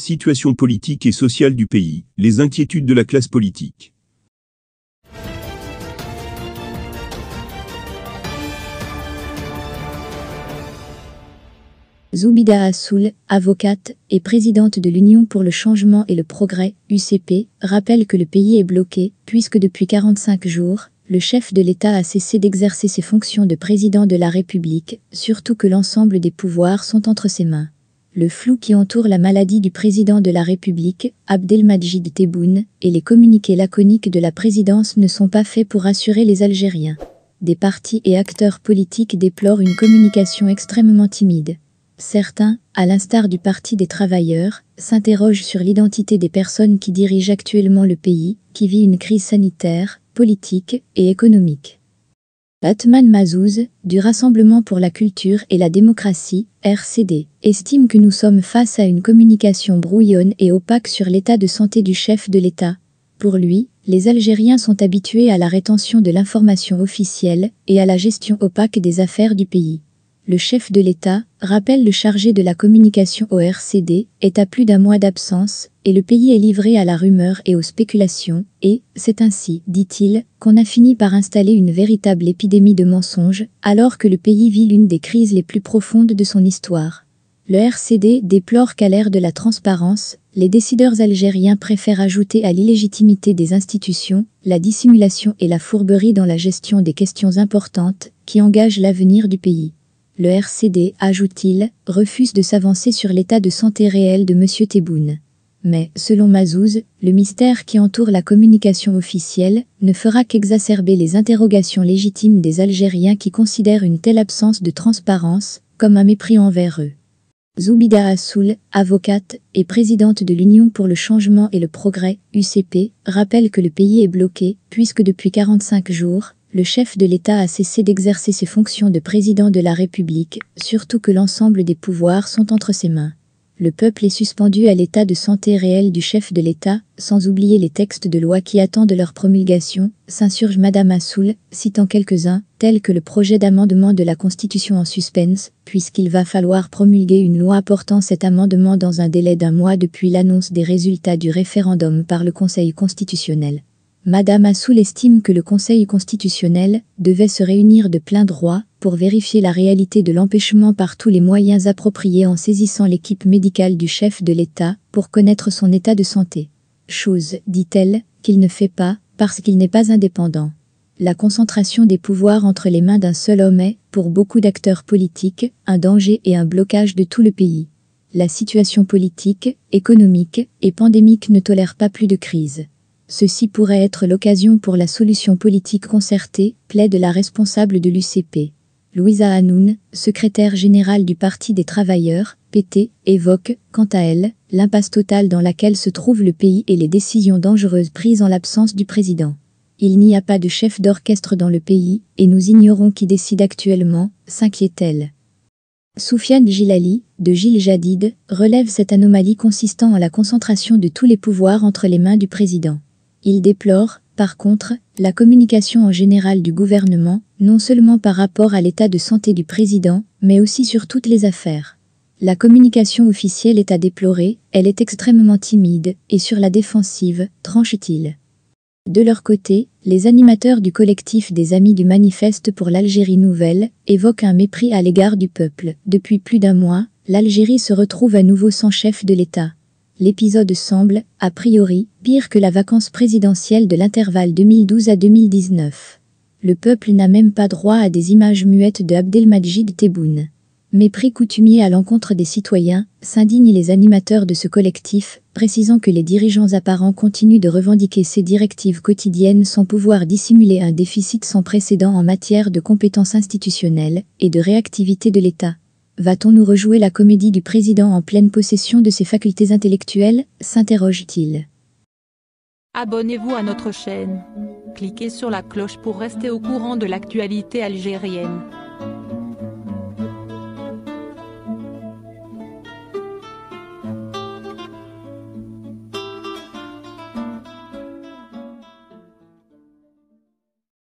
Situation politique et sociale du pays, les inquiétudes de la classe politique. Zoubida Assoul, avocate et présidente de l'Union pour le changement et le progrès, UCP, rappelle que le pays est bloqué, puisque depuis 45 jours, le chef de l'État a cessé d'exercer ses fonctions de président de la République, surtout que l'ensemble des pouvoirs sont entre ses mains le flou qui entoure la maladie du président de la République, Abdelmadjid Tebboune, et les communiqués laconiques de la présidence ne sont pas faits pour rassurer les Algériens. Des partis et acteurs politiques déplorent une communication extrêmement timide. Certains, à l'instar du Parti des travailleurs, s'interrogent sur l'identité des personnes qui dirigent actuellement le pays, qui vit une crise sanitaire, politique et économique. Batman Mazouz, du Rassemblement pour la culture et la démocratie, RCD, estime que nous sommes face à une communication brouillonne et opaque sur l'état de santé du chef de l'État. Pour lui, les Algériens sont habitués à la rétention de l'information officielle et à la gestion opaque des affaires du pays le chef de l'État, rappelle le chargé de la communication au RCD, est à plus d'un mois d'absence, et le pays est livré à la rumeur et aux spéculations, et, c'est ainsi, dit-il, qu'on a fini par installer une véritable épidémie de mensonges, alors que le pays vit l'une des crises les plus profondes de son histoire. Le RCD déplore qu'à l'ère de la transparence, les décideurs algériens préfèrent ajouter à l'illégitimité des institutions la dissimulation et la fourberie dans la gestion des questions importantes qui engagent l'avenir du pays le RCD, ajoute-t-il, refuse de s'avancer sur l'état de santé réel de M. Tebboune. Mais, selon Mazouz, le mystère qui entoure la communication officielle ne fera qu'exacerber les interrogations légitimes des Algériens qui considèrent une telle absence de transparence comme un mépris envers eux. Zoubida Assoul, avocate et présidente de l'Union pour le changement et le progrès, UCP, rappelle que le pays est bloqué, puisque depuis 45 jours, le chef de l'État a cessé d'exercer ses fonctions de président de la République, surtout que l'ensemble des pouvoirs sont entre ses mains. Le peuple est suspendu à l'état de santé réel du chef de l'État, sans oublier les textes de loi qui attendent leur promulgation, s'insurge Madame Assoul, citant quelques-uns, tels que le projet d'amendement de la Constitution en suspense, puisqu'il va falloir promulguer une loi portant cet amendement dans un délai d'un mois depuis l'annonce des résultats du référendum par le Conseil constitutionnel. Madame Assoul estime que le Conseil constitutionnel devait se réunir de plein droit pour vérifier la réalité de l'empêchement par tous les moyens appropriés en saisissant l'équipe médicale du chef de l'État pour connaître son état de santé. Chose, dit-elle, qu'il ne fait pas parce qu'il n'est pas indépendant. La concentration des pouvoirs entre les mains d'un seul homme est, pour beaucoup d'acteurs politiques, un danger et un blocage de tout le pays. La situation politique, économique et pandémique ne tolère pas plus de crise. Ceci pourrait être l'occasion pour la solution politique concertée, plaide la responsable de l'UCP. Louisa Hanoun, secrétaire générale du Parti des travailleurs, PT, évoque, quant à elle, l'impasse totale dans laquelle se trouve le pays et les décisions dangereuses prises en l'absence du président. Il n'y a pas de chef d'orchestre dans le pays, et nous ignorons qui décide actuellement, s'inquiète-t-elle. Soufiane Gilali, de Gilles Jadid, relève cette anomalie consistant en la concentration de tous les pouvoirs entre les mains du président. Il déplore, par contre, la communication en général du gouvernement, non seulement par rapport à l'état de santé du président, mais aussi sur toutes les affaires. La communication officielle est à déplorer, elle est extrêmement timide et sur la défensive, tranche-t-il. De leur côté, les animateurs du collectif des Amis du Manifeste pour l'Algérie Nouvelle évoquent un mépris à l'égard du peuple. Depuis plus d'un mois, l'Algérie se retrouve à nouveau sans chef de l'État l'épisode semble, a priori, pire que la vacance présidentielle de l'intervalle 2012 à 2019. Le peuple n'a même pas droit à des images muettes de Abdelmajid Tebboune. Mépris coutumier à l'encontre des citoyens, s'indignent les animateurs de ce collectif, précisant que les dirigeants apparents continuent de revendiquer ces directives quotidiennes sans pouvoir dissimuler un déficit sans précédent en matière de compétences institutionnelles et de réactivité de l'État. Va-t-on nous rejouer la comédie du président en pleine possession de ses facultés intellectuelles s'interroge-t-il. Abonnez-vous à notre chaîne. Cliquez sur la cloche pour rester au courant de l'actualité algérienne.